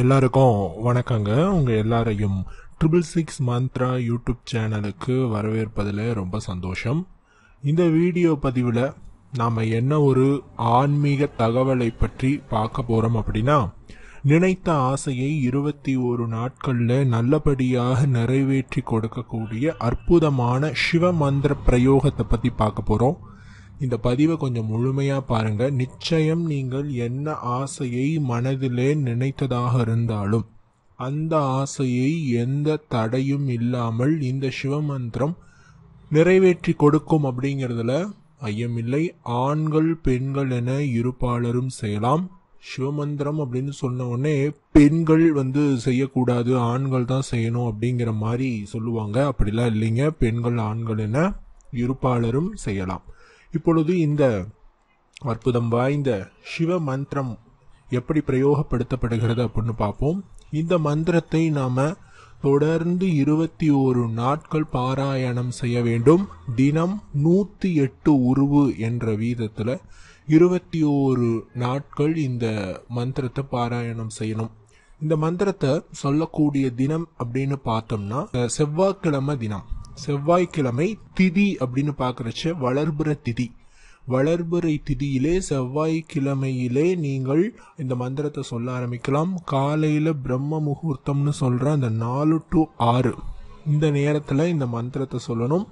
எல்லாருக்கும் வணக்கங்க உங்கள் எல்லாரையும் ட்ரிபிள் சிக்ஸ் மந்த்ரா யூடியூப் சேனலுக்கு வரவேற்பதில் ரொம்ப சந்தோஷம் இந்த வீடியோ பதிவில் நாம் என்ன ஒரு ஆன்மீக தகவலை பற்றி பார்க்க போகிறோம் அப்படின்னா நினைத்த ஆசையை இருபத்தி ஒரு நாட்களில் நல்லபடியாக நிறைவேற்றி கொடுக்கக்கூடிய அற்புதமான சிவ மந்திர பிரயோகத்தை பற்றி பார்க்க போகிறோம் இந்த பதிவை கொஞ்சம் முழுமையா பாருங்க நிச்சயம் நீங்கள் என்ன ஆசையை மனதிலே நினைத்ததாக இருந்தாலும் அந்த ஆசையை எந்த தடையும் இல்லாமல் இந்த சிவமந்திரம் நிறைவேற்றி கொடுக்கும் அப்படிங்கிறதுல ஐயமில்லை ஆண்கள் பெண்கள் என இருப்பாளரும் செய்யலாம் சிவமந்திரம் அப்படின்னு சொன்ன உடனே பெண்கள் வந்து செய்யக்கூடாது ஆண்கள் தான் செய்யணும் அப்படிங்கிற மாதிரி சொல்லுவாங்க அப்படிலாம் இல்லைங்க பெண்கள் ஆண்கள் என இருப்பாளரும் செய்யலாம் இப்பொழுது இந்த அற்புதம் வாய்ந்த சிவ மந்திரம் எப்படி பிரயோகப்படுத்தப்படுகிறது அப்படின்னு பார்ப்போம் இந்த மந்திரத்தை நாம் தொடர்ந்து இருபத்தி ஓரு நாட்கள் பாராயணம் செய்ய வேண்டும் தினம் நூற்றி எட்டு உருவு என்ற வீதத்தில் இருபத்தி ஓரு நாட்கள் இந்த மந்திரத்தை பாராயணம் செய்யணும் இந்த மந்திரத்தை சொல்லக்கூடிய தினம் அப்படின்னு பார்த்தோம்னா செவ்வாய்க்கிழமை தினம் செவ்வாய்க்கிழமை திதி அப்படின்னு பாக்குறச்ச வளர்புற திதி வளர்புரை திதியிலே செவ்வாய்க்கிழமையிலே நீங்கள் இந்த மந்திரத்தை சொல்ல ஆரம்பிக்கலாம் காலையில் பிரம்ம முகூர்த்தம்னு சொல்கிற அந்த நாலு டு ஆறு இந்த நேரத்தில் இந்த மந்திரத்தை சொல்லணும்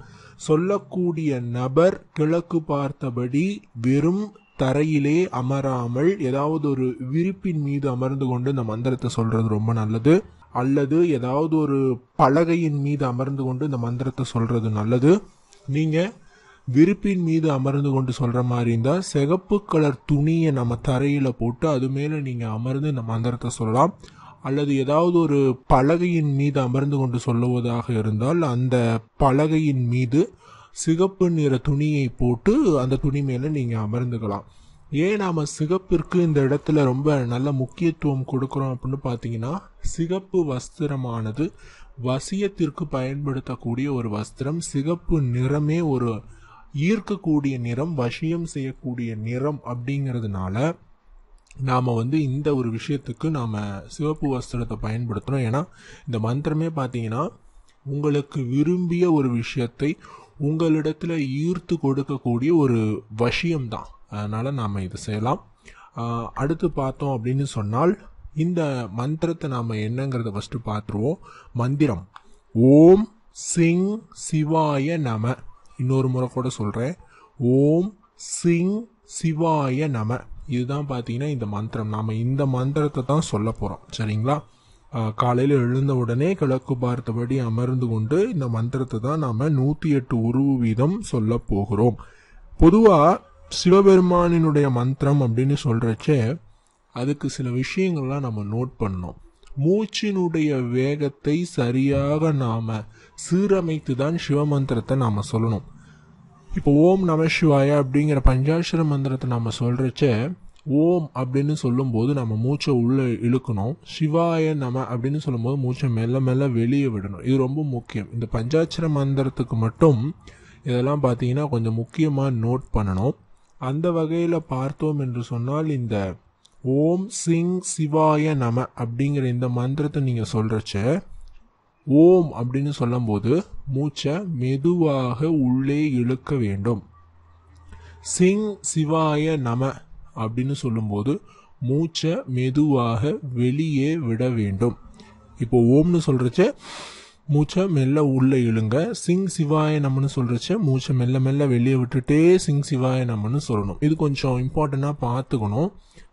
சொல்லக்கூடிய நபர் கிழக்கு பார்த்தபடி வெறும் தரையிலே அமராமல் ஏதாவது ஒரு விரிப்பின் மீது அமர்ந்து கொண்டு இந்த மந்திரத்தை சொல்றது ரொம்ப நல்லது அல்லது ஏதாவது ஒரு பலகையின் மீது அமர்ந்து கொண்டு இந்த மந்திரத்தை சொல்றது நல்லது நீங்க விரிப்பின் மீது அமர்ந்து கொண்டு சொல்ற மாதிரி இருந்தால் சிகப்பு கலர் துணியை நம்ம தரையில போட்டு அது மேல நீங்க அமர்ந்து இந்த மந்திரத்தை சொல்லலாம் அல்லது ஏதாவது ஒரு பலகையின் மீது அமர்ந்து கொண்டு சொல்லுவதாக இருந்தால் அந்த பலகையின் மீது சிகப்பு நிற துணியை போட்டு அந்த துணி மேல நீங்க அமர்ந்துக்கலாம் ஏன் நாம் சிகப்பிற்கு இந்த இடத்துல ரொம்ப நல்ல முக்கியத்துவம் கொடுக்குறோம் அப்படின்னு பார்த்தீங்கன்னா சிகப்பு வஸ்திரமானது வசியத்திற்கு பயன்படுத்தக்கூடிய ஒரு வஸ்திரம் சிகப்பு நிறமே ஒரு ஈர்க்கக்கூடிய நிறம் வசியம் செய்யக்கூடிய நிறம் அப்படிங்கிறதுனால நாம் வந்து இந்த ஒரு விஷயத்துக்கு நாம் சிவப்பு வஸ்திரத்தை பயன்படுத்துகிறோம் ஏன்னா இந்த மந்திரமே பார்த்தீங்கன்னா உங்களுக்கு விரும்பிய ஒரு விஷயத்தை உங்களிடத்தில் ஈர்த்து கொடுக்கக்கூடிய ஒரு வசியம்தான் அதனால் நாம் இதை செய்யலாம் அடுத்து பார்த்தோம் அப்படின்னு சொன்னால் இந்த மந்திரத்தை நாம் என்னங்கிறத ஃபஸ்ட்டு பார்த்துருவோம் மந்திரம் ஓம் சிங் சிவாய நம இன்னொரு முறை கூட சொல்கிறேன் ஓம் சிங் சிவாய நம இதுதான் பார்த்தீங்கன்னா இந்த மந்திரம் நாம் இந்த மந்திரத்தை தான் சொல்ல போகிறோம் சரிங்களா காலையில் எழுந்த உடனே கிழக்கு பார்த்தபடி அமர்ந்து கொண்டு இந்த மந்திரத்தை தான் நாம் நூற்றி எட்டு உருவு வீதம் சொல்ல போகிறோம் பொதுவாக சிவபெருமானினுடைய மந்திரம் அப்படின்னு சொல்கிறச்சே அதுக்கு சில விஷயங்கள்லாம் நம்ம நோட் பண்ணோம் மூச்சினுடைய வேகத்தை சரியாக நாம் சீரமைத்து தான் சிவ மந்திரத்தை நாம் சொல்லணும் இப்போ ஓம் நம சிவாய அப்படிங்கிற பஞ்சாட்சர மந்திரத்தை நம்ம சொல்கிறச்சே ஓம் அப்படின்னு சொல்லும்போது நம்ம மூச்சை உள்ளே இழுக்கணும் சிவாய நம அப்படின்னு சொல்லும்போது மூச்சை மெல்ல மெல்ல வெளியே விடணும் இது ரொம்ப முக்கியம் இந்த பஞ்சாட்சர மந்திரத்துக்கு மட்டும் இதெல்லாம் பார்த்தீங்கன்னா கொஞ்சம் முக்கியமாக நோட் பண்ணணும் அந்த வகையில் பார்த்தோம் என்று சொன்னால் இந்த ஓம் சிங் சிவாய நம அப்படிங்கிற இந்த மந்திரத்தை நீங்கள் சொல்கிறச்ச ஓம் அப்படின்னு சொல்லும்போது மூச்சை மெதுவாக உள்ளே இழுக்க வேண்டும் சிங் சிவாய நம அப்படின்னு சொல்லும்போது மூச்சை மெதுவாக வெளியே விட வேண்டும் இப்போ ஓம்னு சொல்கிறச்ச மூச்சை மெல்ல உள்ளே இழுங்க சிங் சிவாய நம்மனு சொல்கிறச்சு மூச்சை மெல்ல மெல்ல வெளியே விட்டுட்டே சிங் சிவாய நம்மனு சொல்லணும் இது கொஞ்சம் இம்பார்ட்டண்ட்டாக பார்த்துக்கணும்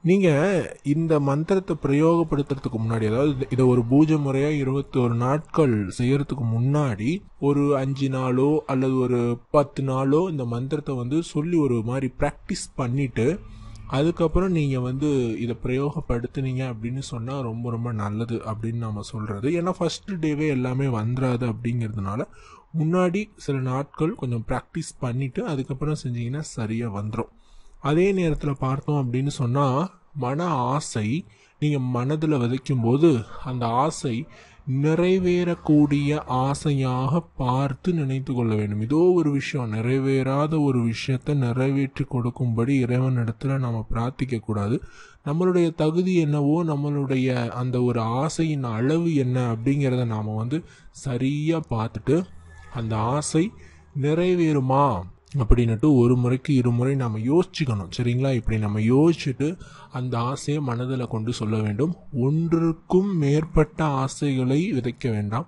நீங்கள் இந்த மந்திரத்தை பிரயோகப்படுத்துறதுக்கு முன்னாடி அதாவது இதை ஒரு பூஜை முறையாக ஒரு நாட்கள் செய்கிறதுக்கு முன்னாடி ஒரு அஞ்சு நாளோ அல்லது ஒரு பத்து நாளோ இந்த மந்திரத்தை வந்து சொல்லி ஒரு மாதிரி ப்ராக்டிஸ் பண்ணிவிட்டு அதுக்கப்புறம் நீங்கள் வந்து இதை பிரயோகப்படுத்துனீங்க அப்படின்னு சொன்னால் ரொம்ப ரொம்ப நல்லது அப்படின்னு நம்ம சொல்கிறது ஏன்னா ஃபஸ்ட்டு டேவே எல்லாமே வந்துடாது அப்படிங்கிறதுனால முன்னாடி சில நாட்கள் கொஞ்சம் ப்ராக்டிஸ் பண்ணிவிட்டு அதுக்கப்புறம் செஞ்சீங்கன்னா சரியாக வந்துடும் அதே நேரத்தில் பார்த்தோம் அப்படின்னு சொன்னால் மன ஆசை நீங்கள் மனதில் விதைக்கும் போது அந்த ஆசை நிறைவேறக்கூடிய ஆசையாக பார்த்து நினைத்து கொள்ள வேண்டும் இதோ ஒரு விஷயம் நிறைவேறாத ஒரு விஷயத்தை நிறைவேற்றி கொடுக்கும்படி இறைவன் இடத்துல நாம் பிரார்த்திக்க கூடாது நம்மளுடைய தகுதி என்னவோ நம்மளுடைய அந்த ஒரு ஆசையின் அளவு என்ன அப்படிங்கிறத நாம் வந்து சரியாக பார்த்துட்டு அந்த ஆசை நிறைவேறுமா அப்படின்னுட்டு ஒரு முறைக்கு இருமுறை நாம் யோசிச்சுக்கணும் சரிங்களா இப்படி நம்ம யோசிச்சுட்டு அந்த ஆசையை மனதில் கொண்டு சொல்ல வேண்டும் ஒன்றுக்கும் மேற்பட்ட ஆசைகளை விதைக்க வேண்டாம்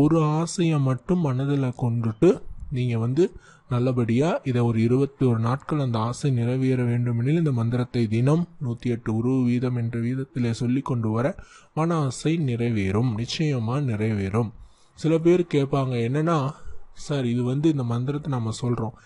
ஒரு ஆசையை மட்டும் மனதில் கொண்டுட்டு நீங்கள் வந்து நல்லபடியாக இதை ஒரு இருபத்தி ஒரு நாட்கள் அந்த ஆசை நிறைவேற வேண்டுமெனில் இந்த மந்திரத்தை தினம் நூற்றி எட்டு உருவ வீதம் என்ற வீதத்திலே சொல்லி கொண்டு வர மன ஆசை நிறைவேறும் நிச்சயமாக நிறைவேறும் சில பேர் கேட்பாங்க என்னென்னா சார் இது வந்து இந்த மந்திரத்தை நம்ம சொல்கிறோம்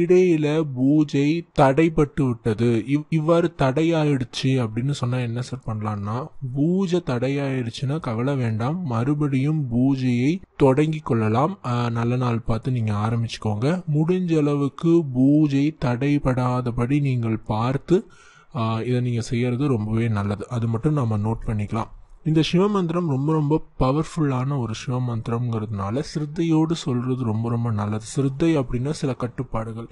இடையில பூஜை தடைப்பட்டு விட்டது இவ் இவ்வாறு தடையாயிடுச்சு அப்படின்னு சொன்னால் என்ன சார் பண்ணலான்னா பூஜை தடையாயிடுச்சுன்னா கவலை வேண்டாம் மறுபடியும் பூஜையை தொடங்கி கொள்ளலாம் நல்ல நாள் பார்த்து நீங்கள் ஆரம்பிச்சுக்கோங்க முடிஞ்ச அளவுக்கு பூஜை தடைபடாதபடி நீங்கள் பார்த்து இதை நீங்கள் செய்கிறது ரொம்பவே நல்லது அது மட்டும் நம்ம நோட் பண்ணிக்கலாம் இந்த சிவமந்திரம் ரொம்ப ரொம்ப பவர்ஃபுல்லான ஒரு சிவமந்திரம்ங்கிறதுனால சிறுத்தையோடு சொல்கிறது ரொம்ப ரொம்ப நல்லது சிறுத்தை அப்படின்னா சில கட்டுப்பாடுகள்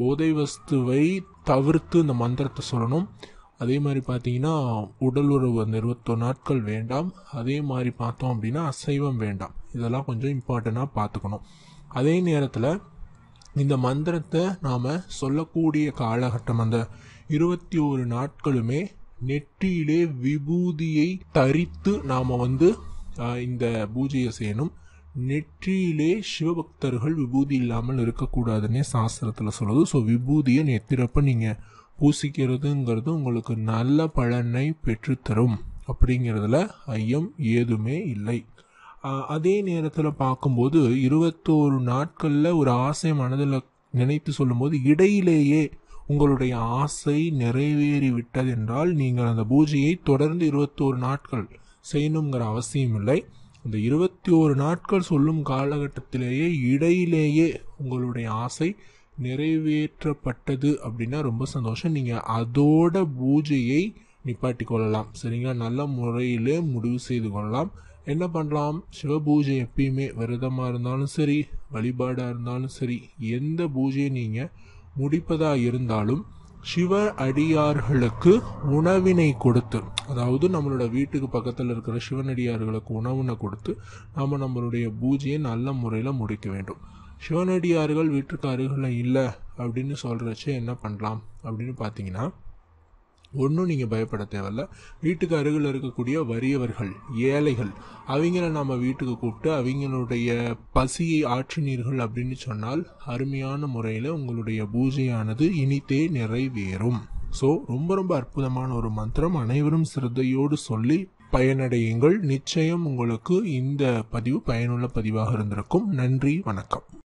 போதை வஸ்துவை தவிர்த்து இந்த மந்திரத்தை சொல்லணும் அதே மாதிரி பார்த்தீங்கன்னா உடல் உறவு அந்த இருபத்தொரு நாட்கள் வேண்டாம் அதே மாதிரி பார்த்தோம் அப்படின்னா அசைவம் வேண்டாம் இதெல்லாம் கொஞ்சம் இம்பார்ட்டண்ட்டாக பார்த்துக்கணும் அதே நேரத்தில் இந்த மந்திரத்தை நாம் சொல்லக்கூடிய காலகட்டம் அந்த இருபத்தி ஒரு நாட்களுமே நெற்றியிலே விபூதியை தரித்து நாம் வந்து இந்த பூஜையை செய்யணும் நெற்றியிலே சிவபக்தர்கள் விபூதி இல்லாமல் இருக்கக்கூடாதுன்னே சாஸ்திரத்தில் சொல்லுது ஸோ விபூதியை நெத்திரப்ப நீங்கள் பூசிக்கிறதுங்கிறது உங்களுக்கு நல்ல பலனை பெற்றுத்தரும் அப்படிங்கிறதுல ஐயம் ஏதுமே இல்லை அதே நேரத்தில் பார்க்கும்போது இருபத்தோரு நாட்களில் ஒரு ஆசை மனதில் நினைத்து சொல்லும்போது இடையிலேயே உங்களுடைய ஆசை நிறைவேறிவிட்டது என்றால் நீங்கள் அந்த பூஜையை தொடர்ந்து இருபத்தோரு நாட்கள் செய்யணுங்கிற அவசியம் இல்லை இந்த இருபத்தி ஒரு நாட்கள் சொல்லும் காலகட்டத்திலேயே இடையிலேயே உங்களுடைய ஆசை நிறைவேற்றப்பட்டது அப்படின்னா ரொம்ப சந்தோஷம் நீங்கள் அதோட பூஜையை நிப்பாட்டி கொள்ளலாம் சரிங்களா நல்ல முறையில் முடிவு செய்து கொள்ளலாம் என்ன பண்ணலாம் சிவ பூஜை எப்பயுமே விரதமாக இருந்தாலும் சரி வழிபாடாக இருந்தாலும் சரி எந்த பூஜையை நீங்கள் முடிப்பதாயிருந்தாலும் சிவ அடியார்களுக்கு உணவினை கொடுத்து அதாவது நம்மளோட வீட்டுக்கு பக்கத்தில் இருக்கிற சிவனடியார்களுக்கு உணவுனை கொடுத்து நம்ம நம்மளுடைய பூஜையை நல்ல முறையில் முடிக்க வேண்டும் சிவனடியார்கள் வீட்டுக்கு அருகில் இல்லை அப்படின்னு சொல்கிறச்சு என்ன பண்ணலாம் அப்படின்னு பார்த்தீங்கன்னா ஒன்றும் நீங்கள் பயப்பட தேவையில்ல வீட்டுக்கு அருகில் இருக்கக்கூடிய வறியவர்கள் ஏழைகள் அவங்கள நாம் வீட்டுக்கு கூப்பிட்டு அவங்களுடைய பசியை ஆற்றினீர்கள் அப்படின்னு சொன்னால் அருமையான முறையில் உங்களுடைய பூஜையானது இனித்தே நிறைவேறும் ஸோ ரொம்ப ரொம்ப அற்புதமான ஒரு மந்திரம் அனைவரும் சிரத்தையோடு சொல்லி பயனடையுங்கள் நிச்சயம் உங்களுக்கு இந்த பதிவு பயனுள்ள பதிவாக இருந்திருக்கும் நன்றி வணக்கம்